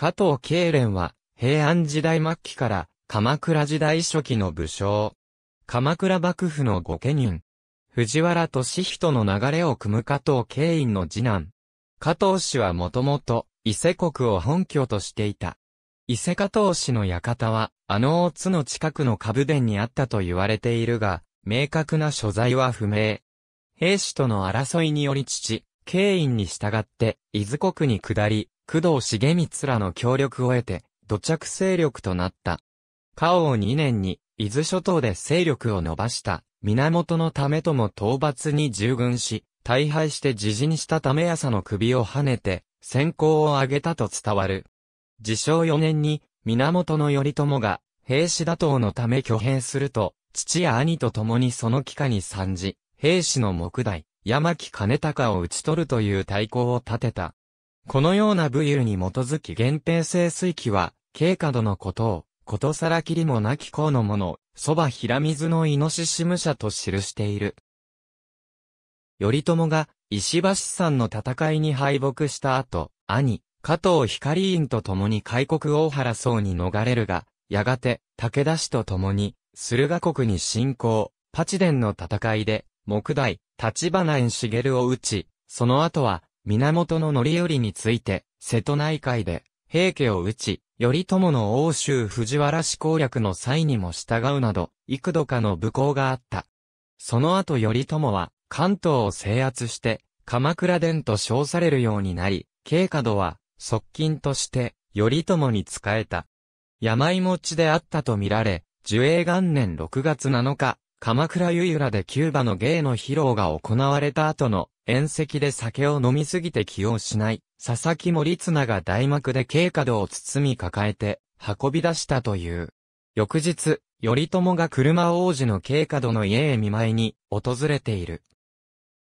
加藤慶連は、平安時代末期から、鎌倉時代初期の武将。鎌倉幕府の御家人。藤原敏人の流れを汲む加藤慶院の次男。加藤氏はもともと、伊勢国を本拠としていた。伊勢加藤氏の館は、あの大津の近くの株殿にあったと言われているが、明確な所在は不明。兵士との争いにより父、慶院に従って、伊豆国に下り、工藤重光らの協力を得て、土着勢力となった。過王2年に、伊豆諸島で勢力を伸ばした、源のためとも討伐に従軍し、大敗して自陣したため朝の首を跳ねて、先行を挙げたと伝わる。自称4年に、源頼朝が、兵士打倒のため挙兵すると、父や兄と共にその帰化に参じ、兵士の木代、山木兼高を討ち取るという大功を立てた。このような武勇に基づき源平性水器は、軽過度のことを、ことさらきりもなき功のもの、そば平水のイノシシ武者と記している。頼朝が石橋さんの戦いに敗北した後、兄、加藤光院と共に開国大原僧に逃れるが、やがて武田氏と共に駿河国に侵攻、パチデンの戦いで、木代、立花園茂を討ち、その後は源の範頼について、瀬戸内海で、平家を討ち、頼朝の欧州藤原氏攻略の際にも従うなど、幾度かの武功があった。その後頼朝は、関東を制圧して、鎌倉殿と称されるようになり、慶度は、側近として、頼朝に仕えた。病持ちであったとみられ、寿永元年6月7日、鎌倉ゆゆらでキューバの芸の披露が行われた後の宴席で酒を飲みすぎて気を失い、佐々木森綱が大幕で軽度を包み抱えて運び出したという。翌日、頼朝が車王子の軽度の家へ見舞いに訪れている。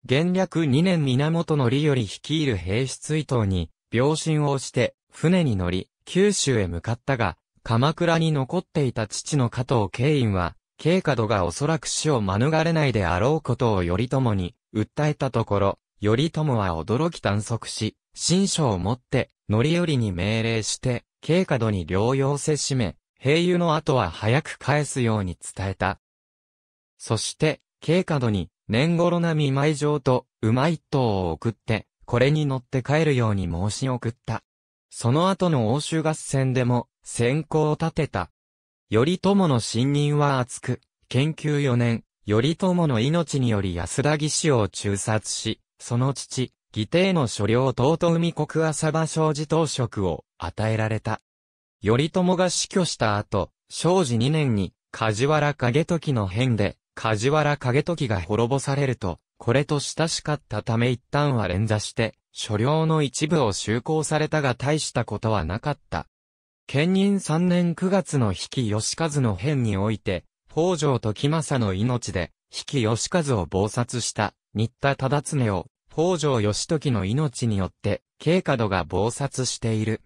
元略2年源の利より率いる兵士追悼に病心をして船に乗り、九州へ向かったが、鎌倉に残っていた父の加藤慶院は、過度がおそらく死を免れないであろうことを頼朝に訴えたところ、頼朝は驚き短足し、新書を持って、乗り降りに命令して、過度に療養せしめ、兵友の後は早く返すように伝えた。そして、過度に、年頃な見舞い状と、馬一頭を送って、これに乗って帰るように申し送った。その後の欧州合戦でも、先行を立てた。頼朝の信任は厚く、研究4年、頼朝の命により安田義士を中殺し、その父、義弟の所領東都海国浅場庄司当職を与えられた。頼朝が死去した後、庄司2年に、梶原景時の変で、梶原景時が滅ぼされると、これと親しかったため一旦は連座して、所領の一部を修行されたが大したことはなかった。県任3年9月の比企義和の変において、北条時政の命で、比企義和を謀殺した、新田忠常を、北条義時の命によって、華度が謀殺している。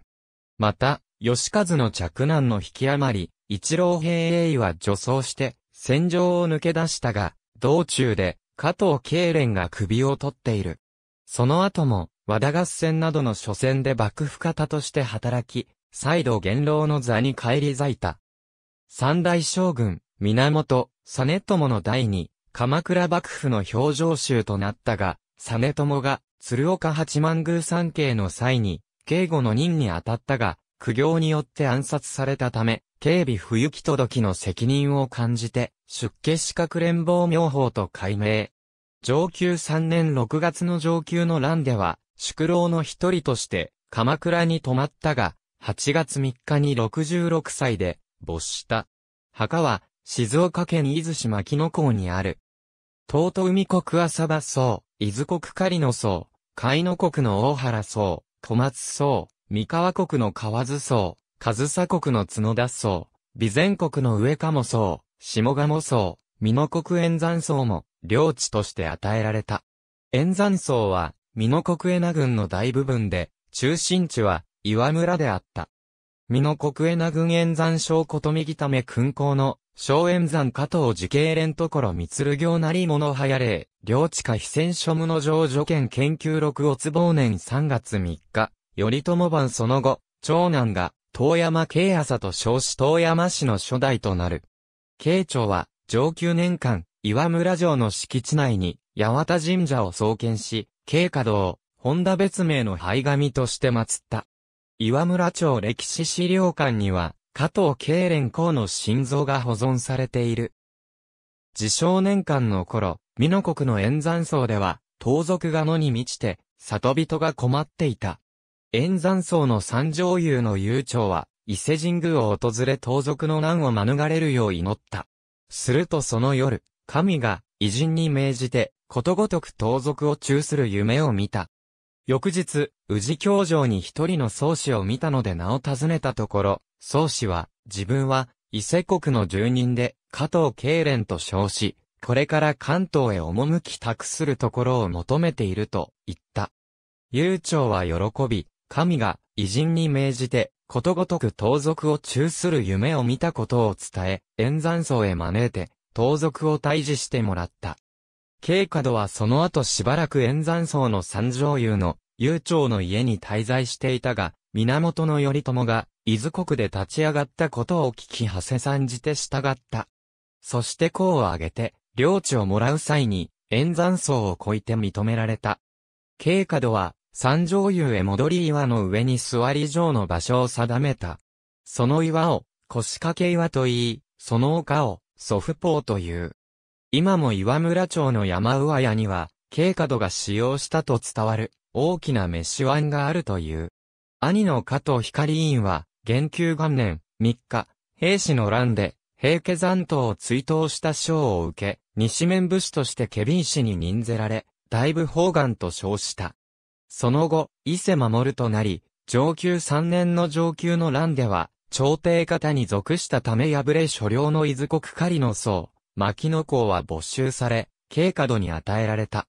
また、義和の嫡男の引き余り、一郎兵衛は助走して、戦場を抜け出したが、道中で、加藤慶連が首を取っている。その後も、和田合戦などの初戦で幕府方として働き、再度元老の座に返り咲いた。三大将軍、源、実友の第二、鎌倉幕府の表情集となったが、実友が、鶴岡八幡宮三景の際に、警護の任に当たったが、苦行によって暗殺されたため、警備不行き届きの責任を感じて、出家資格連邦妙法と改名。上級三年六月の上級の乱では、宿老の一人として、鎌倉に泊まったが、8月3日に66歳で没した。墓は静岡県伊豆市牧野港にある。東都海国浅場荘、伊豆国狩野荘、海野国の大原荘、小松荘、三河国の河津荘、上佐国の角田荘、備前国の上鴨荘、下鴨荘、美濃国円山荘も、領地として与えられた。円山荘は、美濃国江名郡の大部分で、中心地は、岩村であった。美濃国江名軍円山小こと右ため訓行の、小円山加藤時系連ところ行なり物流はれ、領地下非戦書無の上助権研究録都忘年3月3日、頼朝晩その後、長男が、遠山慶朝と称し遠山氏の初代となる。慶長は、上級年間、岩村城の敷地内に、八幡神社を創建し、慶華堂、本田別名の灰神として祀った。岩村町歴史資料館には、加藤慶連公の心臓が保存されている。自称年間の頃、美濃国の炎山荘では、盗賊が野に満ちて、里人が困っていた。炎山荘の三条遊の悠長は、伊勢神宮を訪れ盗賊の難を免れるよう祈った。するとその夜、神が、偉人に命じて、ことごとく盗賊を中する夢を見た。翌日、宇治教場に一人の宗師を見たので名を尋ねたところ、宗師は、自分は、伊勢国の住人で、加藤慶連と称し、これから関東へ赴き託するところを求めていると言った。悠長は喜び、神が偉人に命じて、ことごとく盗賊を中する夢を見たことを伝え、演山荘へ招いて、盗賊を退治してもらった。慶度はその後しばらく炎山荘の三条優の、悠長の家に滞在していたが、源頼朝が、伊豆国で立ち上がったことを聞き長谷さんじて従った。そして功を挙げて、領地をもらう際に、炎山荘を越えて認められた。慶度は、三条湯へ戻り岩の上に座り城の場所を定めた。その岩を、腰掛け岩と言い、その丘を、祖父ポーという。今も岩村町の山上屋には、慶度が使用したと伝わる、大きな飯碗があるという。兄の加藤光委員は、元久元年、3日、兵士の乱で、平家残党を追悼した賞を受け、西面武士としてケビン氏に任ぜられ、大部方眼と称した。その後、伊勢守となり、上級3年の上級の乱では、朝廷方に属したため敗れ所領の伊豆国狩りの僧、牧野公は没収され、軽過度に与えられた。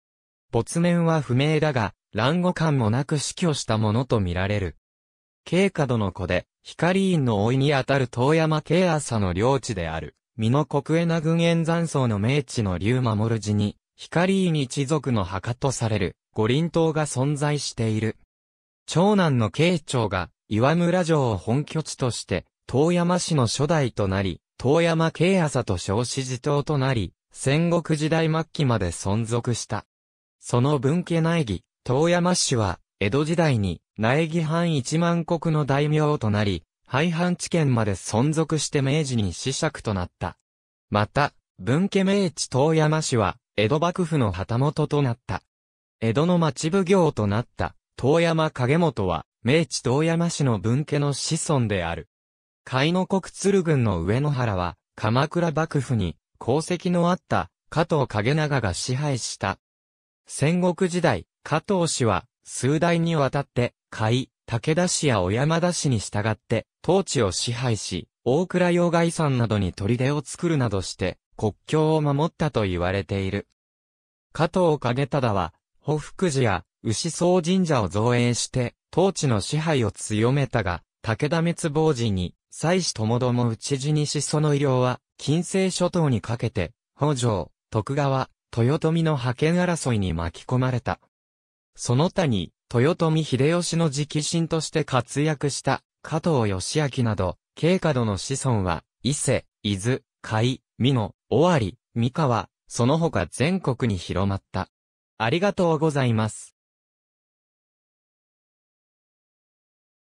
没面は不明だが、乱語感もなく死去したものとみられる。軽過度の子で、光院の老いにあたる遠山慶朝の領地である、美濃国江名郡沿山荘の名地の竜守寺に、光院一族の墓とされる、五輪島が存在している。長男の慶長が、岩村城を本拠地として、遠山市の初代となり、遠山慶朝と小子寺党となり、戦国時代末期まで存続した。その文家内義、遠山氏は、江戸時代に苗木藩一万国の大名となり、廃藩置県まで存続して明治に死者となった。また、文家明治遠山氏は、江戸幕府の旗本となった。江戸の町奉行となった、遠山影元は、明治遠山氏の文家の子孫である。甲斐の国鶴軍の上野原は、鎌倉幕府に功績のあった加藤景長が支配した。戦国時代、加藤氏は数代にわたって甲斐、武田氏や小山田氏に従って統治を支配し、大倉洋外山などに砦を作るなどして国境を守ったと言われている。加藤景忠は、保福寺や牛宗神社を造営して、統治の支配を強めたが、武田滅亡時に妻子ともども内地にしその医療は、近世諸島にかけて、北条、徳川、豊臣の覇権争いに巻き込まれた。その他に、豊臣秀吉の直臣として活躍した、加藤義明など、慶度の子孫は、伊勢、伊豆、甲斐、美濃、尾張、三河、その他全国に広まった。ありがとうございます。